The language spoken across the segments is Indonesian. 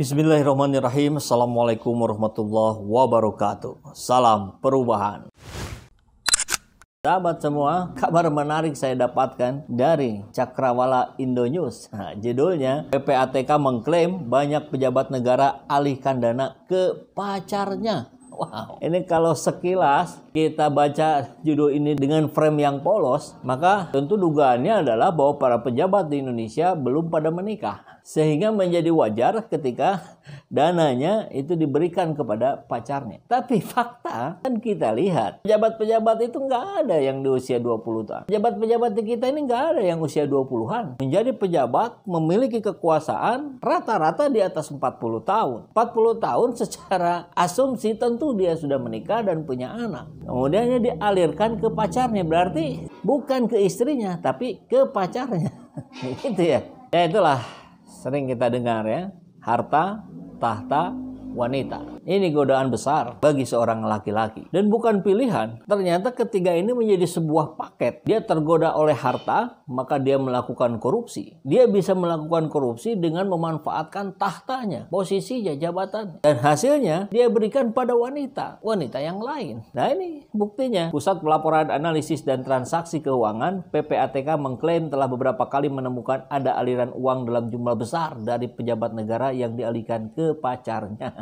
Bismillahirrahmanirrahim. Assalamualaikum warahmatullahi wabarakatuh. Salam perubahan. Sahabat semua, kabar menarik saya dapatkan dari Cakrawala Indo News. Nah, judulnya, PPATK mengklaim banyak pejabat negara alihkan dana ke pacarnya. Wow, ini kalau sekilas kita baca judul ini dengan frame yang polos, maka tentu dugaannya adalah bahwa para pejabat di Indonesia belum pada menikah sehingga menjadi wajar ketika dananya itu diberikan kepada pacarnya. Tapi fakta kan kita lihat, pejabat-pejabat itu nggak ada yang di usia 20 tahun. Pejabat-pejabat di kita ini nggak ada yang usia 20-an. Menjadi pejabat memiliki kekuasaan rata-rata di atas 40 tahun. 40 tahun secara asumsi tentu dia sudah menikah dan punya anak. Kemudiannya dialirkan ke pacarnya, berarti bukan ke istrinya tapi ke pacarnya. gitu ya. Ya itulah sering kita dengar ya harta tahta wanita. Ini godaan besar bagi seorang laki-laki. Dan bukan pilihan, ternyata ketiga ini menjadi sebuah paket. Dia tergoda oleh harta, maka dia melakukan korupsi. Dia bisa melakukan korupsi dengan memanfaatkan tahtanya, posisinya, jabatan. Dan hasilnya dia berikan pada wanita, wanita yang lain. Nah ini buktinya. Pusat Pelaporan Analisis dan Transaksi Keuangan, PPATK mengklaim telah beberapa kali menemukan ada aliran uang dalam jumlah besar dari pejabat negara yang dialihkan ke pacarnya.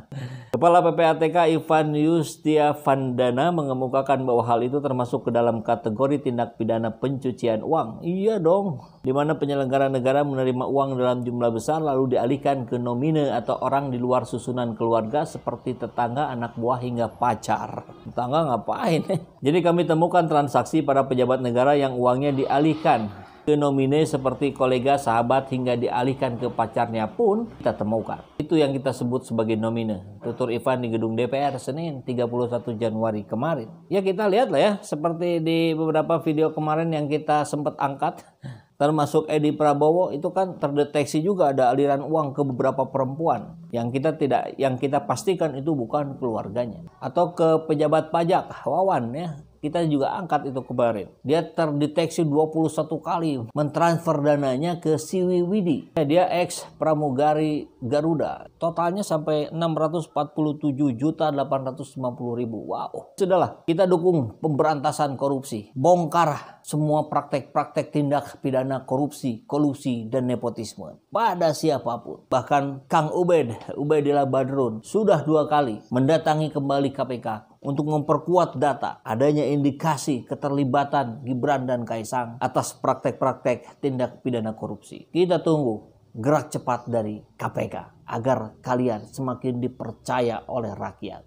Kepala PPATK Ivan Yustia Vandana mengemukakan bahwa hal itu termasuk ke dalam kategori tindak pidana pencucian uang. Iya dong, di mana penyelenggara negara menerima uang dalam jumlah besar lalu dialihkan ke nomine atau orang di luar susunan keluarga seperti tetangga, anak buah hingga pacar. Tetangga ngapain? Eh? Jadi kami temukan transaksi para pejabat negara yang uangnya dialihkan nomine seperti kolega, sahabat hingga dialihkan ke pacarnya pun kita temukan. Itu yang kita sebut sebagai nomine. Tutur Ivan di gedung DPR Senin 31 Januari kemarin. Ya kita lihat lah ya seperti di beberapa video kemarin yang kita sempat angkat termasuk Edi Prabowo itu kan terdeteksi juga ada aliran uang ke beberapa perempuan yang kita tidak yang kita pastikan itu bukan keluarganya atau ke pejabat pajak Wawan ya kita juga angkat itu kemarin. Dia terdeteksi 21 kali mentransfer dananya ke Siwi Widi. Eh, dia ex pramugari Garuda. Totalnya sampai 647 juta 850 ribu. Wow. Sudahlah, kita dukung pemberantasan korupsi. Bongkar semua praktek-praktek tindak pidana korupsi, kolusi, dan nepotisme. Pada siapapun. Bahkan Kang Ubed, Ubedillah Badrun, sudah dua kali mendatangi kembali KPK untuk memperkuat data adanya indikasi keterlibatan Gibran dan Kaisang atas praktek-praktek tindak pidana korupsi. Kita tunggu gerak cepat dari KPK agar kalian semakin dipercaya oleh rakyat.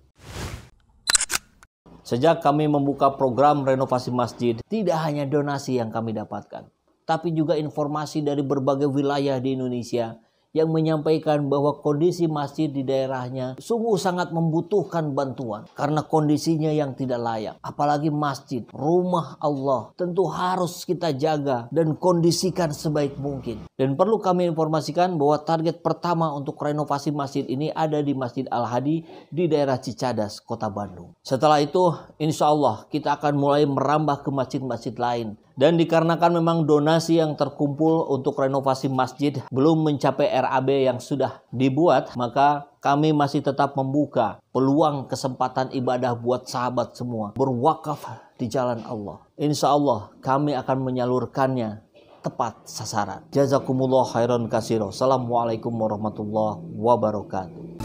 Sejak kami membuka program renovasi masjid, tidak hanya donasi yang kami dapatkan, tapi juga informasi dari berbagai wilayah di Indonesia yang menyampaikan bahwa kondisi masjid di daerahnya sungguh sangat membutuhkan bantuan karena kondisinya yang tidak layak. Apalagi masjid, rumah Allah tentu harus kita jaga dan kondisikan sebaik mungkin. Dan perlu kami informasikan bahwa target pertama untuk renovasi masjid ini ada di Masjid Al-Hadi di daerah Cicadas, Kota Bandung. Setelah itu, insya Allah kita akan mulai merambah ke masjid-masjid lain dan dikarenakan memang donasi yang terkumpul untuk renovasi masjid belum mencapai RAB yang sudah dibuat, maka kami masih tetap membuka peluang kesempatan ibadah buat sahabat semua berwakaf di jalan Allah. Insya Allah kami akan menyalurkannya tepat sasaran. Jazakumullah khairan kasiro. Assalamualaikum warahmatullahi wabarakatuh.